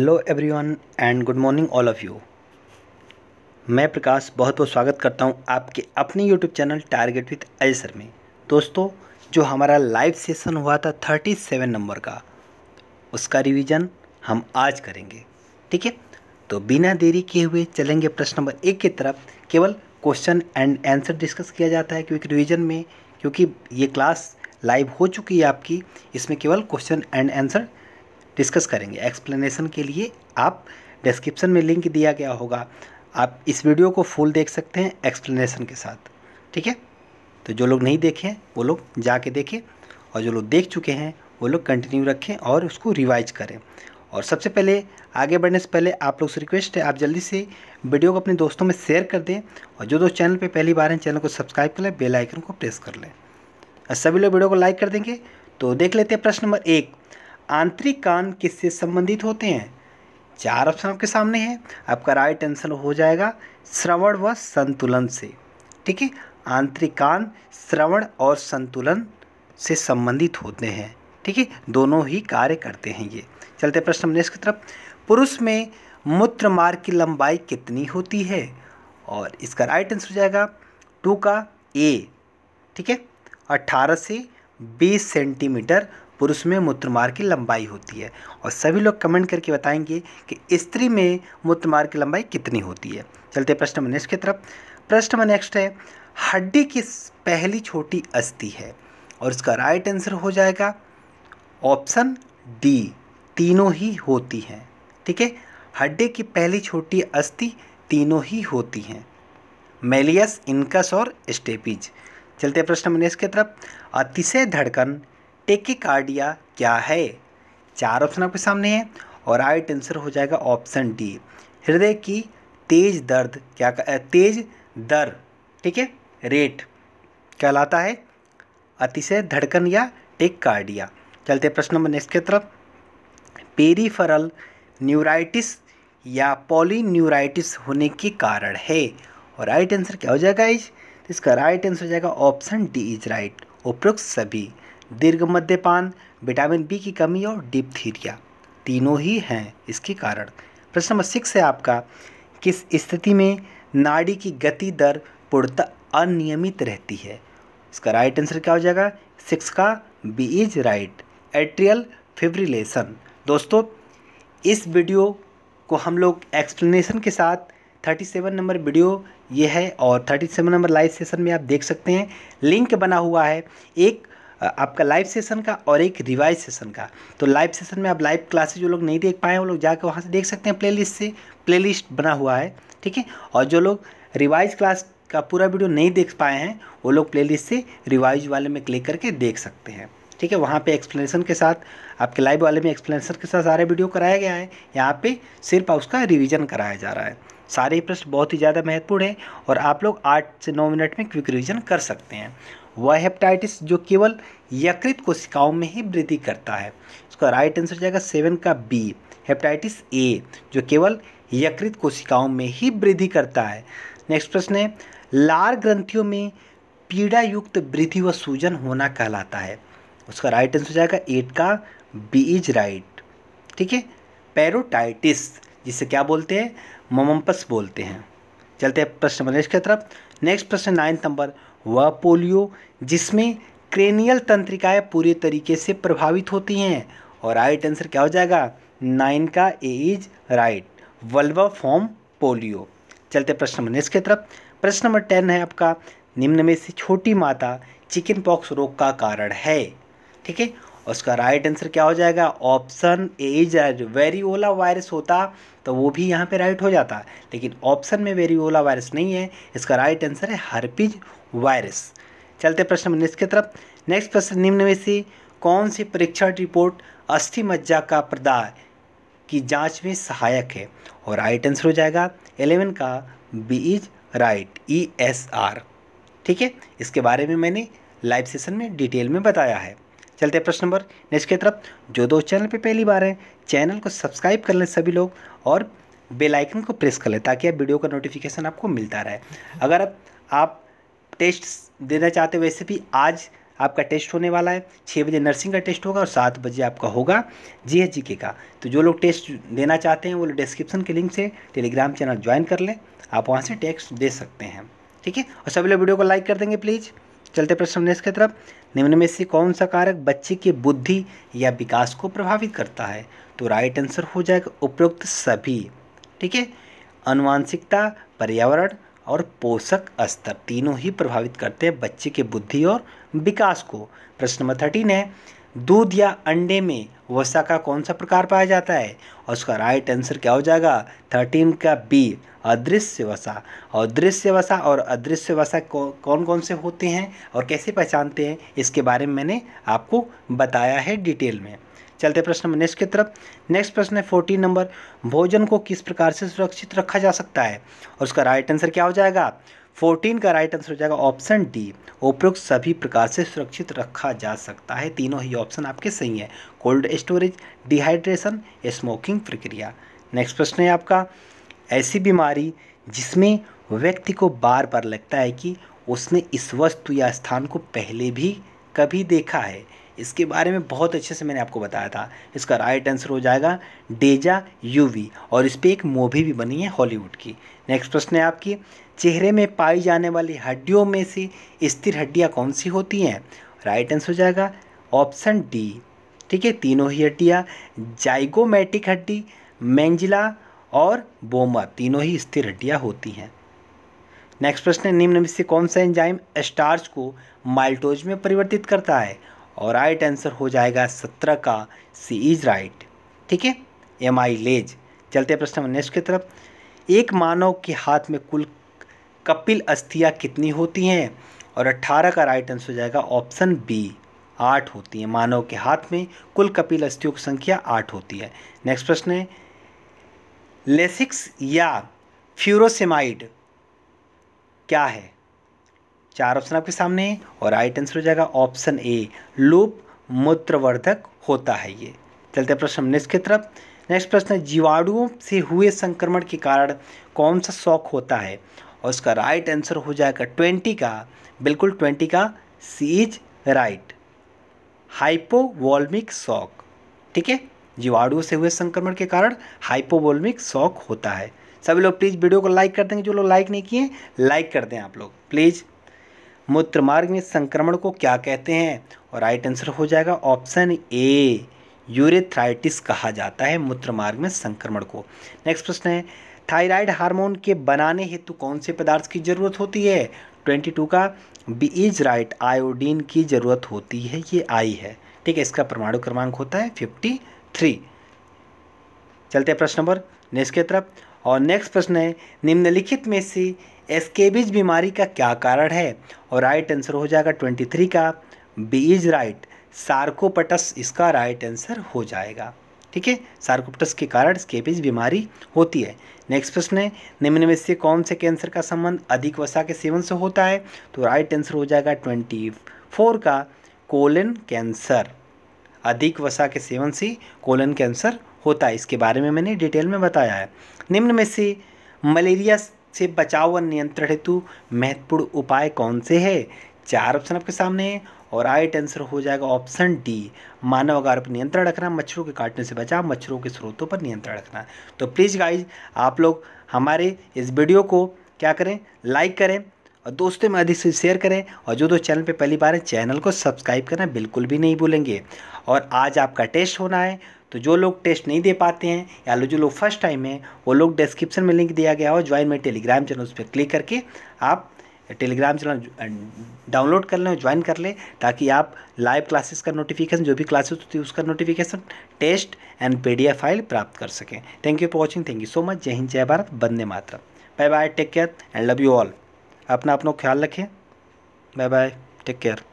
hello everyone and good morning all of you मैं प्रकाश बहुत बहुत स्वागत करता हूं आपके अपने यूट्यूब चैनल टारगेट विथ अजसर में दोस्तों जो हमारा लाइव सेशन हुआ था थर्टी सेवन नंबर का उसका रिवीजन हम आज करेंगे ठीक है तो बिना देरी किए हुए चलेंगे प्रश्न नंबर एक की तरफ केवल क्वेश्चन एंड आंसर डिस्कस किया जाता है क्योंकि रिवीजन में क्योंकि ये क्लास लाइव हो चुकी है आपकी इसमें केवल क्वेश्चन एंड आंसर डिस्कस करेंगे एक्सप्लेनेशन के लिए आप डिस्क्रिप्शन में लिंक दिया गया होगा आप इस वीडियो को फुल देख सकते हैं एक्सप्लेनेशन के साथ ठीक है तो जो लोग नहीं देखे वो लोग जाके देखें और जो लोग देख चुके हैं वो लोग कंटिन्यू रखें और उसको रिवाइज करें और सबसे पहले आगे बढ़ने से पहले आप लोग से रिक्वेस्ट है आप जल्दी से वीडियो को अपने दोस्तों में शेयर कर दें और जो दोस्त चैनल पे पहली बार हैं चैनल को सब्सक्राइब कर लें बेल आइकन को प्रेस कर लें सभी लोग वीडियो को लाइक कर देंगे तो देख लेते हैं प्रश्न नंबर एक आंतरिक कान किससे संबंधित होते हैं चार ऑप्शन आपके सामने हैं आपका राइट आंसर हो जाएगा श्रवण व संतुलन से ठीक है आंतरिक कान श्रवण और संतुलन से संबंधित होते हैं ठीक है दोनों ही कार्य करते हैं ये चलते प्रश्न नेक्स्ट की तरफ पुरुष में मूत्र मार्ग की लंबाई कितनी होती है और इसका राइट आंसर हो जाएगा टू का ए ठीक है अट्ठारह से बीस सेंटीमीटर पुरुष में मूत्रमार्ग की लंबाई होती है और सभी लोग कमेंट करके बताएंगे कि स्त्री में मूत्रमार्ग की लंबाई कितनी होती है चलते प्रश्न नंबर नेक्स्ट की तरफ प्रश्न नंबर नेक्स्ट है हड्डी की पहली छोटी अस्थि है और इसका राइट आंसर हो जाएगा ऑप्शन डी तीनों ही होती हैं ठीक है हड्डी की पहली छोटी अस्थि तीनों ही होती हैं मेलियस इनकस और स्टेपिज चलते प्रश्न नंबर नेक्स्ट की तरफ अतिशय धड़कन टेकिकार्डिया क्या है चार ऑप्शन आपके सामने हैं और राइट आंसर हो जाएगा ऑप्शन डी हृदय की तेज दर्द क्या तेज दर ठीक है रेट कहलाता है अतिशय धड़कन या टेकिकार्डिया चलते प्रश्न नंबर नेक्स्ट की तरफ पेरीफरल न्यूराइटिस या पॉलीन्यूराइटिस होने के कारण है और राइट आंसर क्या हो जाएगा इस तो इसका राइट आंसर हो जाएगा ऑप्शन डी इज राइट उपरोक्त सभी दीर्घ मद्यपान विटामिन बी की कमी और डिपथीरिया तीनों ही हैं इसके कारण प्रश्न नंबर सिक्स है आपका किस स्थिति में नाड़ी की गति दर पूर्णतः अनियमित रहती है इसका राइट आंसर क्या हो जाएगा सिक्स का B is right atrial fibrillation दोस्तों इस वीडियो को हम लोग एक्सप्लेनेशन के साथ 37 नंबर वीडियो ये है और 37 नंबर लाइव सेशन में आप देख सकते हैं लिंक बना हुआ है एक आपका लाइव सेशन का और एक रिवाइज सेशन का तो लाइव सेशन में आप लाइव क्लासेस जो लोग नहीं देख पाए वो लोग जाकर वहाँ से देख सकते हैं प्लेलिस्ट से प्लेलिस्ट बना हुआ है ठीक है और जो लोग रिवाइज क्लास का पूरा वीडियो नहीं देख पाए हैं वो लोग प्ले से रिवाइज वाले में क्लिक करके देख सकते हैं ठीक है वहाँ पे एक्सप्लेनेशन के साथ आपके लाइव वाले में एक्सप्लेनेशन के साथ सारे वीडियो कराया गया है यहाँ पे सिर्फ उसका रिवीजन कराया जा रहा है सारे प्रश्न बहुत ही ज़्यादा महत्वपूर्ण है और आप लोग आठ से नौ मिनट में क्विक रिवीजन कर सकते हैं वह हेपेटाइटिस जो केवल यकृत कोशिकाओं में ही वृद्धि करता है इसका राइट आंसर जाएगा सेवन का बी हेपेटाइटिस ए जो केवल यकृत कोशिकाओं में ही वृद्धि करता है नेक्स्ट प्रश्न है लार ग्रंथियों में पीड़ा युक्त वृद्धि व सूजन होना कहलाता है उसका राइट आंसर हो जाएगा एट का बी इज राइट ठीक है पैरोटाइटिस जिसे क्या बोलते हैं मोमम्पस बोलते हैं चलते हैं प्रश्न नंबर नेक्स्ट की तरफ नेक्स्ट प्रश्न नाइन्थ नंबर वह पोलियो जिसमें क्रेनियल तंत्रिकाएं पूरे तरीके से प्रभावित होती हैं और राइट आंसर क्या हो जाएगा नाइन का ए इज राइट वल्वा फॉर्म पोलियो चलते प्रश्न नंबर नेक्स्ट की तरफ प्रश्न नंबर टेन है आपका निम्न में से छोटी माता चिकन पॉक्स रोग का कारण है ठीक है और उसका राइट आंसर क्या हो जाएगा option A is variola virus होता तो वो भी यहाँ पे राइट हो जाता लेकिन ऑप्शन में वेरीओला वायरस नहीं है इसका राइट आंसर है हर्पिज वायरस चलते प्रश्न उन्नीस की तरफ नेक्स्ट प्रश्न निम्न में से कौन सी परीक्षण रिपोर्ट अस्थि मज्जा का पर्दा की जाँच में सहायक है और राइट आंसर हो जाएगा एलेवन का B is right E S R ठीक है इसके बारे में मैंने लाइव सेशन में डिटेल में बताया है चलते हैं प्रश्न नंबर नेक्स्ट की तरफ जो दो चैनल पे पहली बार हैं चैनल को सब्सक्राइब कर लें सभी लोग और बेल आइकन को प्रेस कर लें ताकि आप वीडियो का नोटिफिकेशन आपको मिलता रहे अगर आप, आप टेस्ट देना चाहते हो वैसे भी आज आपका टेस्ट होने वाला है छः बजे नर्सिंग का टेस्ट होगा और सात बजे आपका होगा जी एच का तो जो लोग टेस्ट देना चाहते हैं वो लोग डिस्क्रिप्शन के लिंक से टेलीग्राम चैनल ज्वाइन कर लें आप वहाँ से टेक्स्ट दे सकते हैं ठीक है और सभी लोग वीडियो को लाइक कर देंगे प्लीज़ चलते प्रश्न उन्नीस की तरफ निम्न में से कौन सा कारक बच्चे की बुद्धि या विकास को प्रभावित करता है तो राइट आंसर हो जाएगा उपयुक्त सभी ठीक है अनुवांशिकता पर्यावरण और पोषक स्तर तीनों ही प्रभावित करते हैं बच्चे के बुद्धि और विकास को प्रश्न नंबर थर्टीन है दूध या अंडे में वसा का कौन सा प्रकार पाया जाता है और उसका राइट आंसर क्या हो जाएगा थर्टीन का बी अदृश्य वसा और दृश्य वसा और अदृश्य वसा कौन कौन से होते हैं और कैसे पहचानते हैं इसके बारे में मैंने आपको बताया है डिटेल में चलते प्रश्न में नेक्स्ट की तरफ नेक्स्ट प्रश्न है फोर्टीन नंबर भोजन को किस प्रकार से सुरक्षित रखा जा सकता है और उसका राइट आंसर क्या हो जाएगा फोर्टीन का राइट आंसर हो जाएगा ऑप्शन डी उपरोक्त सभी प्रकार से सुरक्षित रखा जा सकता है तीनों ही ऑप्शन आपके सही हैं कोल्ड स्टोरेज डिहाइड्रेशन स्मोकिंग प्रक्रिया नेक्स्ट प्रश्न है आपका ऐसी बीमारी जिसमें व्यक्ति को बार बार लगता है कि उसने इस वस्तु या स्थान को पहले भी कभी देखा है इसके बारे में बहुत अच्छे से मैंने आपको बताया था इसका राइट आंसर हो जाएगा डेजा यूवी और इस पर एक मूवी भी बनी है हॉलीवुड की नेक्स्ट प्रश्न है आपकी चेहरे में पाई जाने वाली हड्डियों में से स्थिर हड्डियाँ कौन सी होती हैं राइट आंसर हो जाएगा ऑप्शन डी ठीक है तीनों ही हड्डियाँ जाइगोमेटिक हड्डी मैंजिला और बोमा तीनों ही स्थिर हड्डियाँ होती हैं नेक्स्ट प्रश्न है निम्न में से कौन सा एंजाइम स्टार्च को माइल्टोज में परिवर्तित करता है और राइट आंसर हो जाएगा सत्रह का सी इज राइट ठीक है एम आई लेज चलते प्रश्न नेक्स्ट की तरफ एक मानव के हाथ में कुल कपिल अस्थियाँ कितनी होती हैं और 18 का राइट आंसर हो जाएगा ऑप्शन बी आठ होती हैं मानव के हाथ में कुल कपिल अस्थियों की संख्या आठ होती है नेक्स्ट प्रश्न है लेसिक्स या फ्यूरोसेमाइड क्या है चार ऑप्शन आपके सामने है और राइट आंसर हो जाएगा ऑप्शन ए लूप मूत्रवर्धक होता है ये चलते प्रश्न नेक्स्ट की तरफ नेक्स्ट प्रश्न जीवाणुओं से हुए संक्रमण के कारण कौन सा शौक होता है और उसका राइट आंसर हो जाएगा ट्वेंटी का बिल्कुल ट्वेंटी का C is right hypovolaemic shock ठीक है जीवाणुओं से हुए संक्रमण के कारण हाइपोवॉल्मिक शॉक होता है सभी लोग प्लीज़ वीडियो को लाइक कर देंगे जो लोग लाइक नहीं किए लाइक कर दें आप लोग प्लीज़ मूत्र मार्ग में संक्रमण को क्या कहते हैं और राइट आंसर हो जाएगा ऑप्शन ए यूरेथ्राइटिस कहा जाता है मूत्र मार्ग में संक्रमण को नेक्स्ट प्रश्न है थायराइड हार्मोन के बनाने हेतु कौन से पदार्थ की ज़रूरत होती है ट्वेंटी टू का बी इज राइट आयोडीन की ज़रूरत होती है ये आई है ठीक है इसका परमाणु क्रमांक होता है फिफ्टी थ्री चलते हैं प्रश्न नंबर नेक्स्ट की तरफ और नेक्स्ट प्रश्न है निम्नलिखित में से एस्केबिज बीमारी का क्या कारण है और राइट आंसर हो जाएगा ट्वेंटी थ्री का बी इज राइट सार्कोपटस इसका राइट आंसर हो जाएगा ठीक है सार्कोप्टस के कारण स्केपीज बीमारी होती है नेक्स्ट प्रश्न है निम्न में से कौन से कैंसर का संबंध अधिक वसा के सेवन से होता है तो राइट आंसर हो जाएगा ट्वेंटी फोर का कोलन कैंसर अधिक वसा के सेवन से कोलन कैंसर होता है इसके बारे में मैंने डिटेल में बताया है निम्न में से मलेरिया से बचाव और नियंत्रण हेतु महत्वपूर्ण उपाय कौन से है चार ऑप्शन आपके सामने हैं और राइट आंसर हो जाएगा ऑप्शन डी मानव आकार पर नियंत्रण रखना मच्छरों के काटने से बचाव मच्छरों के स्रोतों पर नियंत्रण रखना तो प्लीज़ गाइज आप लोग हमारे इस वीडियो को क्या करें लाइक करें और दोस्तों में अधिक से शेयर करें और जो दो चैनल पे पहली बार है चैनल को सब्सक्राइब करना बिल्कुल भी नहीं भूलेंगे और आज आपका टेस्ट होना है तो जो लोग टेस्ट नहीं दे पाते हैं या जो लोग फर्स्ट टाइम हैं वो लोग डिस्क्रिप्शन में लिंक दिया गया हो ज्वाइन में टेलीग्राम चैनल उस पर क्लिक करके आप टेलीग्राम चैनल डाउनलोड कर लें और ज्वाइन कर लें ताकि आप लाइव क्लासेस का नोटिफिकेशन जो भी क्लासेस होती है उसका notification test and PDF file प्राप्त कर सकें thank you for watching thank you so much Jai Hind Jai Bharat बंदे मात्र bye bye take care and love you all अपना अपना ख्याल रखें बाय बाय टेक केयर